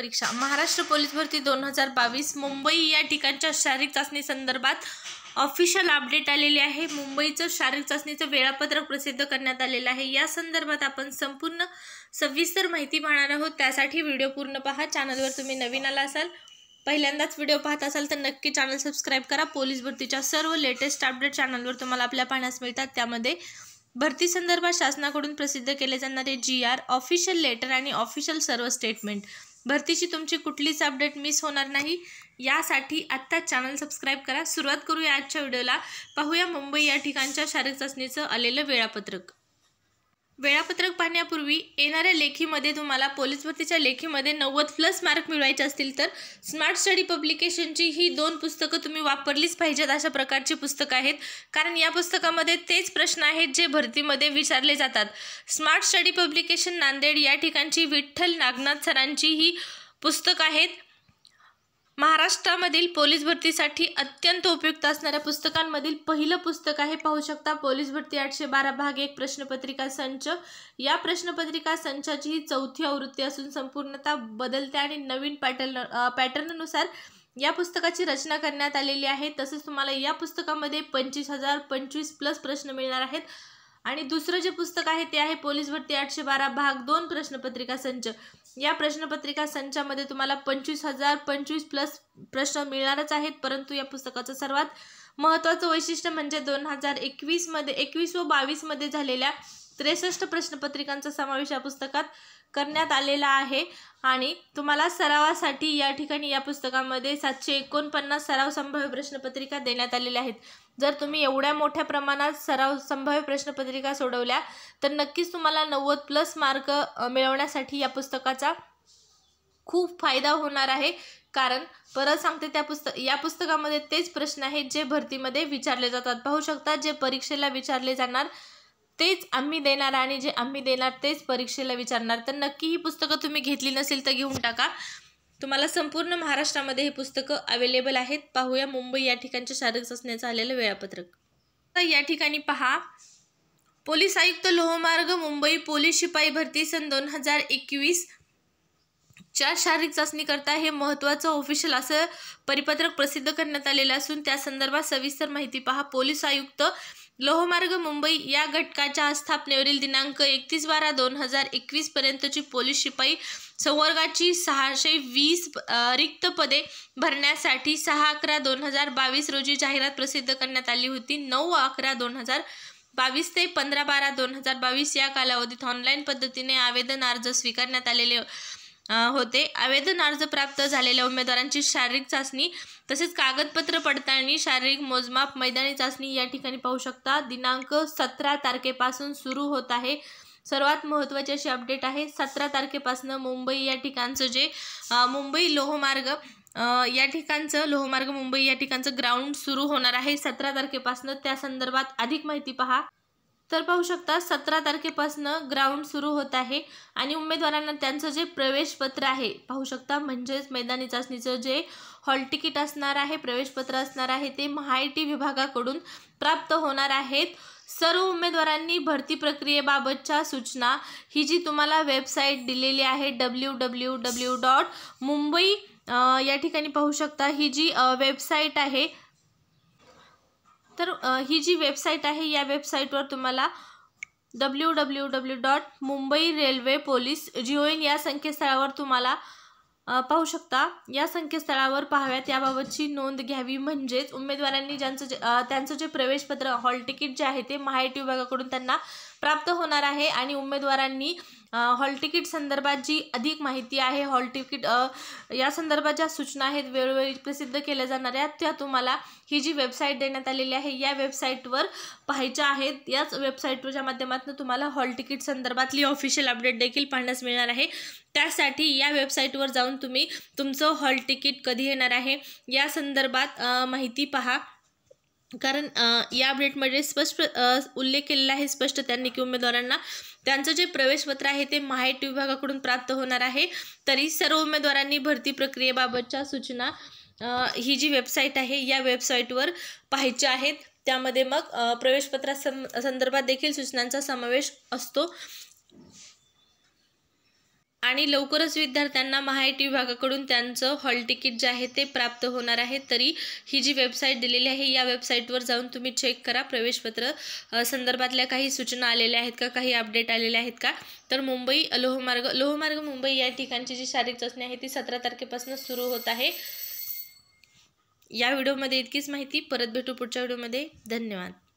परीक्षा महाराष्ट्र पोलीस भरती दोन हजार बावीस मुंबई या ठिकाणच्या शारीरिक चाचणी संदर्भात ऑफिशियल अपडेट आलेली आहे मुंबईचं शारीरिक चाचणीचं वेळापत्रक प्रसिद्ध करण्यात आलेलं आहे या संदर्भात आपण संपूर्ण सविस्तर माहिती पाहणार आहोत त्यासाठी व्हिडिओ पूर्ण पहा चॅनलवर तुम्ही नवीन आला असाल पहिल्यांदाच व्हिडिओ पाहत असाल तर नक्की चॅनल सबस्क्राईब करा पोलीस भरतीच्या सर्व लेटेस्ट अपडेट चॅनलवर तुम्हाला आपल्या पाहण्यास मिळतात त्यामध्ये भरती संदर्भात शासनाकडून प्रसिद्ध केले जाणारे जी आर ऑफिशियल लेटर आणि ऑफिशियल सर्व स्टेटमेंट भरतीची तुमची कुठलीच अपडेट मिस होणार नाही यासाठी आत्ताच चॅनल सबस्क्राईब करा सुरुवात करूया आजच्या व्हिडिओला पाहूया मुंबई या ठिकाणच्या शारीरिक चाचणीचं आलेलं वेळापत्रक वेळापत्रक पाहण्यापूर्वी येणाऱ्या लेखीमध्ये तुम्हाला पोलीस भरतीच्या लेखीमध्ये नव्वद प्लस मार्क मिळवायचे असतील तर स्मार्ट स्टडी पब्लिकेशनची ही दोन पुस्तकं तुम्ही वापरलीच पाहिजेत अशा प्रकारची पुस्तकं आहेत कारण या पुस्तकामध्ये तेच प्रश्न आहेत जे भरतीमध्ये विचारले जातात स्मार्ट स्टडी पब्लिकेशन नांदेड या ठिकाणची विठ्ठल नागनाथ सरांची ही पुस्तक आहेत महाराष्ट्रामधील पोलीस भरतीसाठी अत्यंत उपयुक्त असणाऱ्या पुस्तकांमधील पहिलं पुस्तक आहे पाहू शकता पोलीस भरती आठशे बारा भाग एक प्रश्नपत्रिका संच या प्रश्नपत्रिका संचाची ही चौथी आवृत्ती असून संपूर्णता बदलते आणि नवीन पॅटर्न पॅटर्ननुसार या पुस्तकाची रचना करण्यात आलेली आहे तसेच तुम्हाला या पुस्तकामध्ये पंचवीस हजार पंचवीस प्लस प्रश्न मिळणार आहेत आणि दुसरं जे पुस्तक आहे ते आहे पोलीस भरती आठशे बारा भाग दोन प्रश्नपत्रिका संच या प्रश्नपत्रिका संचामध्ये तुम्हाला पंचवीस हजार पंचवीस प्लस प्रश्न मिळणारच आहेत परंतु या पुस्तकाचा सर्वात महत्त्वाचं वैशिष्ट्य म्हणजे दोन हजार एकवीसमध्ये एकवीस व बावीसमध्ये झालेल्या त्रेसष्ट प्रश्नपत्रिकांचा समावेश या पुस्तकात करण्यात आलेला आहे आणि तुम्हाला सरावासाठी या ठिकाणी या पुस्तकामध्ये सातशे एकोणपन्नास सराव संभाव्य प्रश्नपत्रिका देण्यात आलेल्या आहेत जर तुम्ही एवढ्या मोठ्या प्रमाणात सराव संभाव्य प्रश्नपत्रिका सोडवल्या तर नक्कीच तुम्हाला नव्वद प्लस मार्क मिळवण्यासाठी या पुस्तकाचा खूप फायदा होणार आहे कारण परत सांगते त्या पुस्तक या पुस्तकामध्ये तेच प्रश्न आहेत जे भरतीमध्ये विचारले जातात पाहू शकता जे परीक्षेला विचारले जाणार तेच आम्ही देणार आणि जे आम्ही देणार तेच परीक्षेला विचारणार तर नक्की ही पुस्तकं तुम्ही घेतली नसेल तर घेऊन टाका तुम्हाला संपूर्ण महाराष्ट्रामध्ये हे पुस्तकं अवेलेबल आहेत पाहूया मुंबई या ठिकाणच्या शारीरिक चाचण्याचं आलेलं वेळापत्रक तर या ठिकाणी पहा पोलीस आयुक्त लोहमार्ग मुंबई पोलीस शिपाई भरती सन दोन हजार एकवीस चार शारीरिक चाचणी करता हे महत्वाचं ऑफिशियल असं परिपत्रक प्रसिद्ध करण्यात आलेलं असून त्या संदर्भात सविस्तर माहिती पहा पोलीस आयुक्त लोहमार्ग मुंबई या घटकाच्या स्थापनेवरील दिनांक एकतीस बारा दोन हजार एकवीस पर्यंतची पोलीस शिपाई संवर्गाची सहाशे वीस रिक्त पदे भरण्यासाठी सहा अकरा दोन हजार बावीस रोजी जाहिरात प्रसिद्ध करण्यात आली होती नऊ अकरा दोन हजार बावीस ते पंधरा बारा दोन हजार बावीस या कालावधीत ऑनलाईन पद्धतीने आवेदन अर्ज स्वीकारण्यात आलेले होते आवेदन अर्ज प्राप्त झालेल्या उमेदवारांची शारीरिक चाचणी तसेच कागदपत्र पडताळणी शारीरिक मोजमाप मैदानी चाचणी या ठिकाणी पाहू शकता दिनांक सतरा तारखेपासून सुरू होत आहे सर्वात महत्त्वाची अशी अपडेट आहे सतरा तारखेपासून मुंबई या ठिकाणचं जे मुंबई लोहमार्ग या ठिकाणचं लोहमार्ग मुंबई या ठिकाणचं ग्राउंड सुरू होणार आहे सतरा तारखेपासून त्या संदर्भात अधिक माहिती पहा तर पाहू शकता सतरा तारखेपासनं ग्राउंड सुरू होत आहे आणि उमेदवारांना त्यांचं जे प्रवेशपत्र आहे पाहू शकता म्हणजेच मैदानी चाचणीचं जे हॉल तिकीट असणार आहे प्रवेशपत्र असणार आहे ते महायटी विभागाकडून प्राप्त होणार आहेत सर्व उमेदवारांनी भरती प्रक्रियेबाबतच्या सूचना ही जी तुम्हाला वेबसाईट दिलेली आहे W W W dot Mumbai या ठिकाणी पाहू शकता ही जी वेबसाईट आहे तर ही जी वेबसाईट आहे या वेबसाईटवर तुम्हाला W W W dot Mumbai railway police N या संकेतस्थळावर तुम्हाला पाहू शकता या संकेतस्थळावर पाहाव्यात याबाबतची नोंद घ्यावी म्हणजेच उमेदवारांनी ज्यांचं जे त्यांचं जे प्रवेशपत्र हॉल तिकीट जे आहे ते महायटी विभागाकडून त्यांना प्राप्त होणार आहे आणि उमेदवारांनी हॉल तिकीट संदर्भात जी अधिक माहिती आहे हॉल तिकीट या संदर्भात ज्या सूचना आहेत वेळोवेळी प्रसिद्ध केल्या जाणाऱ्या त्या तुम्हाला ही जी वेबसाईट देण्यात आलेली आहे या वेबसाईटवर पाहायच्या आहेत याच वेबसाईटच्या माध्यमातून तुम्हाला हॉल तिकीट संदर्भातली ऑफिशियल अपडेट देखील पाहण्यास मिळणार आहे त्यासाठी या वेबसाईटवर जाऊन तुम्ही तुमचं हॉल तिकीट कधी येणार आहे या संदर्भात माहिती पहा कारण या अपडेटमध्ये स्पष्ट उल्लेख केलेला आहे स्पष्ट त्यांनी की उमेदवारांना त्यांचं जे प्रवेशपत्र आहे ते माहिती विभागाकडून प्राप्त होणार आहे तरी सर्व उमेदवारांनी भरती प्रक्रियेबाबतच्या सूचना ही जी वेबसाईट आहे या वेबसाईटवर पाहायच्या आहेत त्यामध्ये मग प्रवेशपत्रा सं संदर्भात देखील सूचनांचा समावेश असतो आणि लवकरच विद्यार्थ्यांना महाआयटी विभागाकडून त्यांचं हॉल तिकीट जे आहे ते प्राप्त होणार आहे तरी ही जी वेबसाईट दिलेली आहे या वेबसाईटवर जाऊन तुम्ही चेक करा प्रवेशपत्र संदर्भातल्या काही सूचना आलेल्या आहेत का काही अपडेट आलेले आहेत का तर मुंबई लोहमार्ग लोहमार्ग मुंबई या ठिकाणची जी शारीरिक चाचणी आहे ती सतरा तारखेपासून सुरू होत आहे या व्हिडिओमध्ये इतकीच माहिती परत भेटू पुढच्या व्हिडिओमध्ये धन्यवाद